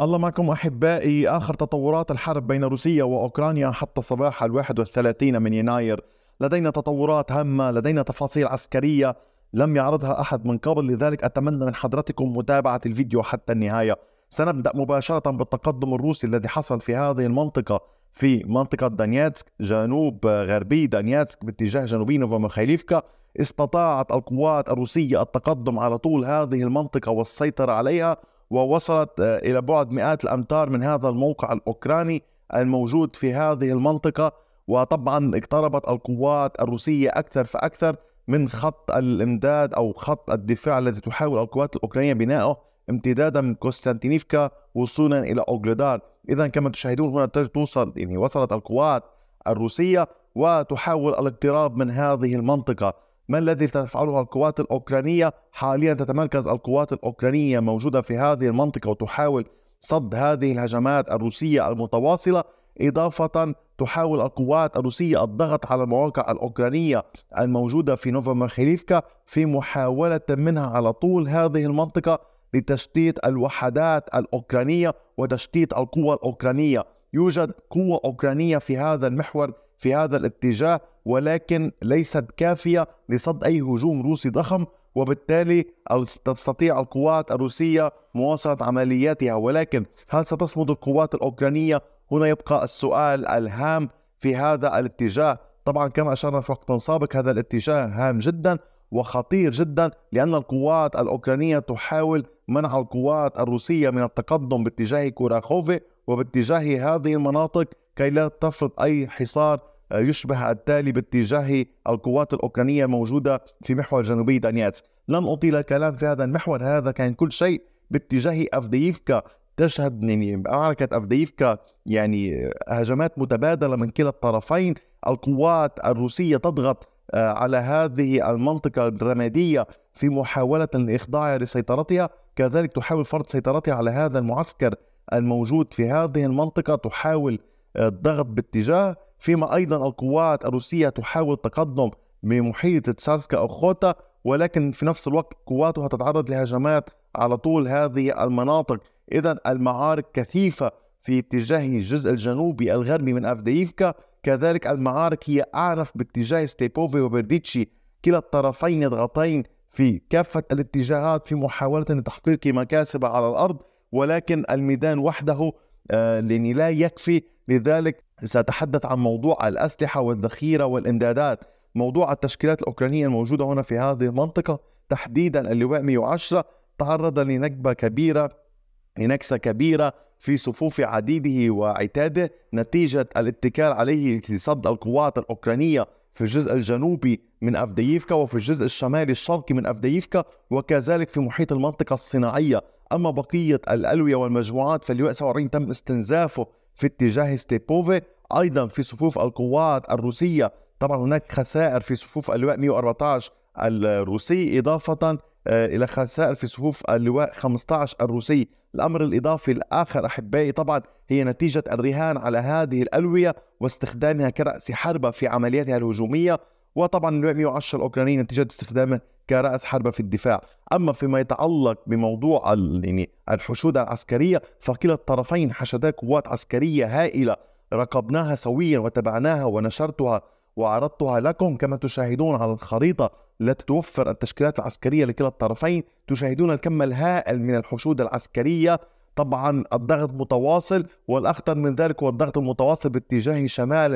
الله معكم احبائي اخر تطورات الحرب بين روسيا واوكرانيا حتى صباح الواحد والثلاثين من يناير لدينا تطورات هامه لدينا تفاصيل عسكريه لم يعرضها احد من قبل لذلك اتمنى من حضرتكم متابعه الفيديو حتى النهايه سنبدا مباشره بالتقدم الروسي الذي حصل في هذه المنطقه في منطقه دانياتسك جنوب غربي دانياتسك باتجاه جنوبي نوفومخيليفكا استطاعت القوات الروسيه التقدم على طول هذه المنطقه والسيطره عليها ووصلت آه، إلى بعد مئات الأمتار من هذا الموقع الأوكراني الموجود في هذه المنطقة وطبعا اقتربت القوات الروسية أكثر فأكثر من خط الإمداد أو خط الدفاع الذي تحاول القوات الأوكرانية بنائه امتدادا من كوستانتينيفكا وصولا إلى أوغلدار إذا كما تشاهدون هنا توصل يعني وصلت القوات الروسية وتحاول الاقتراب من هذه المنطقة ما الذي تفعله القوات الأوكرانية حاليا تتمركز القوات الأوكرانية موجودة في هذه المنطقة وتحاول صد هذه الهجمات الروسية المتواصلة إضافة تحاول القوات الروسية الضغط على المواقع الأوكرانية الموجودة في نوفا مخيليفكا في محاولة منها على طول هذه المنطقة لتشتيت الوحدات الأوكرانية وتشتيت القوى الأوكرانية يوجد قوة أوكرانية في هذا المحور في هذا الاتجاه ولكن ليست كافية لصد أي هجوم روسي ضخم وبالتالي تستطيع القوات الروسية مواصلة عملياتها ولكن هل ستصمد القوات الأوكرانية؟ هنا يبقى السؤال الهام في هذا الاتجاه طبعا كما أشرنا في وقت سابق هذا الاتجاه هام جدا وخطير جدا لأن القوات الأوكرانية تحاول منع القوات الروسية من التقدم باتجاه كوراخوفي وباتجاه هذه المناطق كي لا تفرض أي حصار يشبه التالي باتجاه القوات الأوكرانية الموجودة في محور جنوبي دانياتس لن أطيل الكلام في هذا المحور هذا كان كل شيء باتجاه أفديفكا تشهد يعني معركة أفديفكا يعني هجمات متبادلة من كلا الطرفين القوات الروسية تضغط آه، على هذه المنطقة الرمادية في محاولة لإخضاعها لسيطرتها كذلك تحاول فرض سيطرتها على هذا المعسكر الموجود في هذه المنطقة تحاول الضغط باتجاه فيما أيضا القوات الروسية تحاول التقدم بمحيط تشارسكا أو خوتا ولكن في نفس الوقت قواتها تتعرض لهجمات على طول هذه المناطق إذا المعارك كثيفة في اتجاه الجزء الجنوبي الغربي من أفدييفكا كذلك المعارك هي أعنف باتجاه ستيبوفي وبرديتشي كلا الطرفين يضغطين في كافة الاتجاهات في محاولة لتحقيق مكاسب على الأرض ولكن الميدان وحده آه، لأني لا يكفي لذلك سأتحدث عن موضوع الأسلحة والذخيرة والإمدادات موضوع التشكيلات الأوكرانية الموجودة هنا في هذه المنطقة تحديدا اللواء 110 تعرض لنكبة كبيرة لنكسة كبيرة في صفوف عديده وعتاده نتيجة الاتكال عليه لصد القوات الأوكرانية في الجزء الجنوبي من أفدييفكا وفي الجزء الشمالي الشرقي من أفدييفكا وكذلك في محيط المنطقة الصناعية أما بقية الألوية والمجموعات فاليو 27 تم استنزافه في اتجاه ستيبوفي أيضا في صفوف القوات الروسية طبعا هناك خسائر في صفوف اللواء 114 الروسي إضافة آه، الى خسائر في صفوف اللواء 15 الروسي الامر الاضافي الاخر احبائي طبعا هي نتيجه الرهان على هذه الالويه واستخدامها كراس حربه في عملياتها الهجوميه وطبعا اللواء 110 الاوكراني نتيجه استخدامه كراس حربه في الدفاع، اما فيما يتعلق بموضوع يعني الحشود العسكريه فكلا الطرفين حشدا قوات عسكريه هائله رقبناها سويا وتبعناها ونشرتها وعرضتها لكم كما تشاهدون على الخريطه التي توفر التشكيلات العسكرية لكلا الطرفين تشاهدون الكم الهائل من الحشود العسكرية طبعا الضغط متواصل والأخطر من ذلك هو الضغط المتواصل باتجاه شمال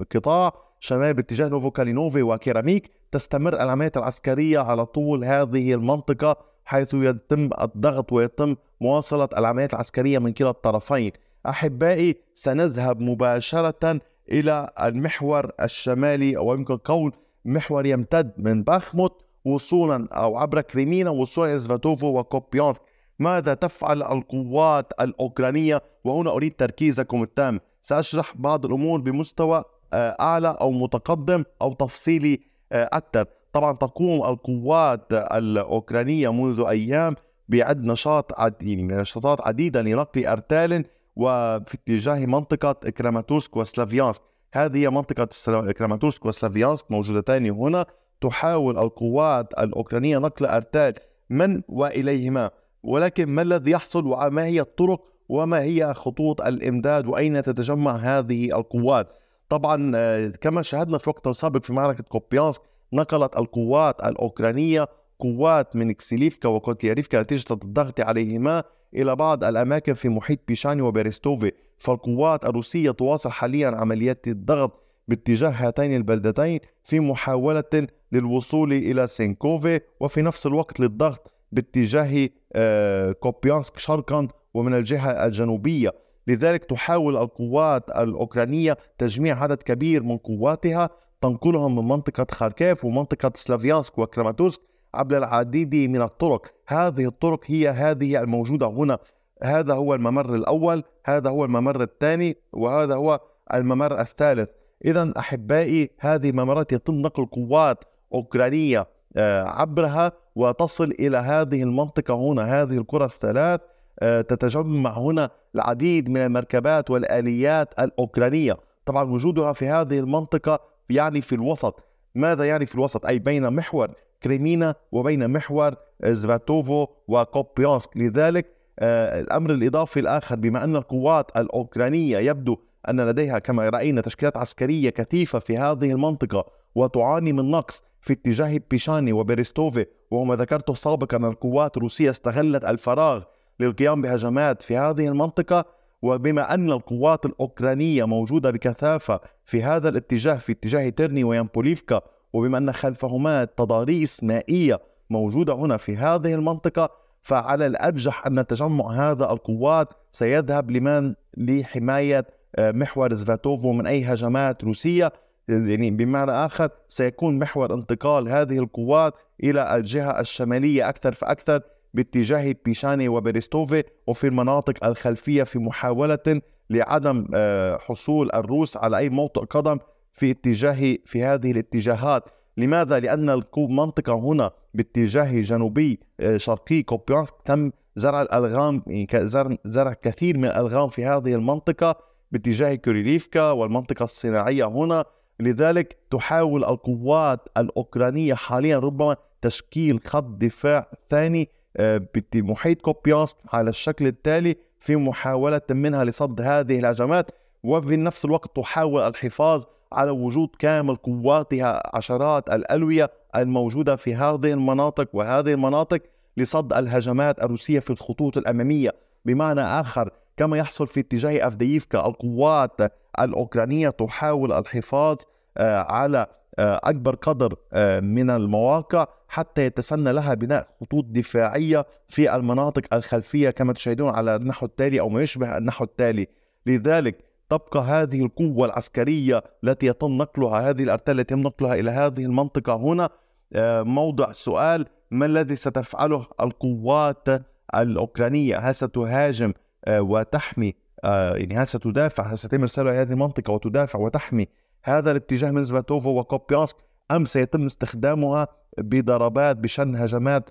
القطاع شمال باتجاه نوفو كالينوفي وكيراميك تستمر العمليات العسكرية على طول هذه المنطقة حيث يتم الضغط ويتم مواصلة العمليات العسكرية من كلا الطرفين أحبائي سنذهب مباشرة إلى المحور الشمالي أو يمكن قول محور يمتد من باخموت وصولا أو عبر كريمينا وصولا إلى سفاتوفو وكوبيانسك ماذا تفعل القوات الأوكرانية وهنا أريد تركيزكم التام سأشرح بعض الأمور بمستوى آه، أعلى أو متقدم أو تفصيلي آه، أكثر طبعا تقوم القوات الأوكرانية منذ أيام بعد نشاط عديد يعني نشاطات عديدة لنقل أرتال وفي اتجاه منطقة كراماتورسك وسلافيانسك هذه منطقة كراماتورسك وسلافيانسك موجودتان هنا تحاول القوات الأوكرانية نقل أرتال من وإليهما ولكن ما الذي يحصل وما هي الطرق وما هي خطوط الإمداد وأين تتجمع هذه القوات طبعا آه، كما شاهدنا في وقت سابق في معركة كوبيانسك نقلت القوات الأوكرانية قوات من كسيليفكا وكوتلياريفكا نتيجة الضغط عليهما إلى بعض الأماكن في محيط بيشاني وبيرستوفي فالقوات الروسية تواصل حاليا عمليات الضغط باتجاه هاتين البلدتين في محاولة للوصول إلى سينكوفي وفي نفس الوقت للضغط باتجاه آه، كوبيانسك شرقا ومن الجهة الجنوبية لذلك تحاول القوات الأوكرانية تجميع عدد كبير من قواتها تنقلهم من منطقة خاركيف ومنطقة سلافيانسك وكراماتورسك عبر العديد من الطرق هذه الطرق هي هذه الموجودة هنا هذا هو الممر الأول هذا هو الممر الثاني وهذا هو الممر الثالث إذا أحبائي هذه ممرات يتم نقل قوات أوكرانية آه، عبرها وتصل إلى هذه المنطقة هنا هذه القرى الثلاث آه، تتجمع هنا العديد من المركبات والآليات الأوكرانية طبعا وجودها في هذه المنطقة يعني في الوسط ماذا يعني في الوسط أي بين محور كريمينا وبين محور آه، زفاتوفو وكوبيانسك لذلك آه، الأمر الإضافي الآخر بما أن القوات الأوكرانية يبدو أن لديها كما رأينا تشكيلات عسكرية كثيفة في هذه المنطقة وتعاني من نقص في اتجاه بيشاني وبريستوفي وما ذكرته سابقا القوات الروسية استغلت الفراغ للقيام بهجمات في هذه المنطقة وبما أن القوات الأوكرانية موجودة بكثافة في هذا الاتجاه في اتجاه تيرني ويامبوليفكا وبما أن خلفهما تضاريس مائية موجودة هنا في هذه المنطقة فعلى الأرجح أن تجمع هذا القوات سيذهب لمن لحماية آه، محور زفاتوفو من أي هجمات روسية يعني بمعنى آخر سيكون محور انتقال هذه القوات إلى الجهة الشمالية أكثر فأكثر باتجاه بيشاني وبريستوفي وفي المناطق الخلفية في محاولة لعدم آه، حصول الروس على أي موطئ قدم في اتجاه في هذه الاتجاهات لماذا؟ لأن المنطقة هنا باتجاه جنوبي آه، شرقي كوبيانسك تم زرع الألغام يعني زرع كثير من الألغام في هذه المنطقة باتجاه كوريليفكا والمنطقة الصناعية هنا لذلك تحاول القوات الأوكرانية حاليا ربما تشكيل خط دفاع ثاني آه، بمحيط كوبيانسك على الشكل التالي في محاولة منها لصد هذه الهجمات وفي نفس الوقت تحاول الحفاظ على وجود كامل قواتها عشرات الألوية الموجودة في هذه المناطق وهذه المناطق لصد الهجمات الروسية في الخطوط الأمامية بمعنى آخر كما يحصل في اتجاه أفدييفكا القوات الأوكرانية تحاول الحفاظ آه، على آه، أكبر قدر آه، من المواقع حتى يتسنى لها بناء خطوط دفاعية في المناطق الخلفية كما تشاهدون على النحو التالي أو ما يشبه النحو التالي لذلك تبقى هذه القوة العسكرية التي يتم نقلها هذه الأرتال التي يتم نقلها إلى هذه المنطقة هنا آه، موضع سؤال ما الذي ستفعله القوات الأوكرانية هل ستهاجم آه، وتحمي آه، يعني هل ستدافع هل سيتم إرسالها إلى هذه المنطقة وتدافع وتحمي هذا الاتجاه من زفاتوفو وكوبياسك أم سيتم استخدامها بضربات بشن هجمات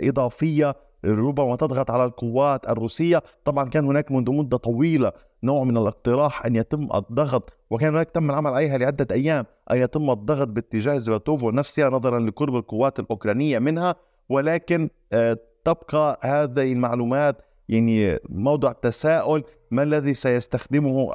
إضافية ربما تضغط على القوات الروسية طبعا كان هناك منذ مدة طويلة نوع من الاقتراح أن يتم الضغط وكان هناك تم العمل عليها لعدة أيام أن يتم الضغط باتجاه زباتوفو نفسها نظرا لقرب القوات الأوكرانية منها ولكن آه، تبقى هذه المعلومات يعني موضع تساؤل ما الذي سيستخدمه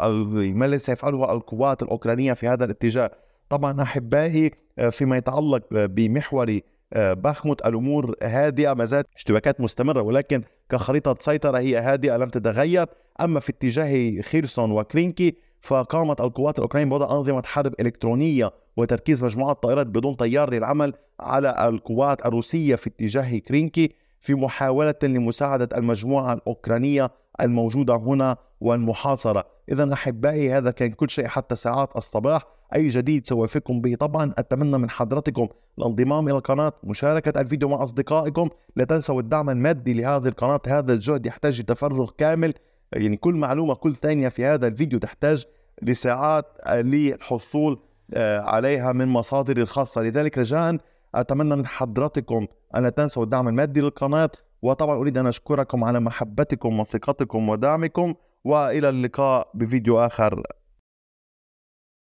ما الذي سيفعله القوات الأوكرانية في هذا الاتجاه طبعا أحبائي آه، فيما يتعلق بمحور آه، بخمت الامور هادئه ما زالت اشتباكات مستمره ولكن كخريطه سيطره هي هادئه لم تتغير اما في اتجاه خيرسون وكرينكي فقامت القوات الاوكرانيه بوضع انظمه حرب الكترونيه وتركيز مجموعات طائرات بدون طيار للعمل على القوات الروسيه في اتجاه كرينكي في محاوله لمساعده المجموعه الاوكرانيه الموجوده هنا والمحاصره إذا أحبائي هذا كان كل شيء حتى ساعات الصباح أي جديد سوافقكم به طبعا أتمنى من حضرتكم الانضمام إلى القناة مشاركة الفيديو مع أصدقائكم لا تنسوا الدعم المادي لهذه القناة هذا الجهد يحتاج لتفرغ كامل يعني كل معلومة كل ثانية في هذا الفيديو تحتاج لساعات للحصول آه، عليها من مصادري الخاصة لذلك رجاء أتمنى من حضرتكم لا تنسوا الدعم المادي للقناة وطبعا أريد أن أشكركم على محبتكم وثقتكم ودعمكم والى اللقاء بفيديو اخر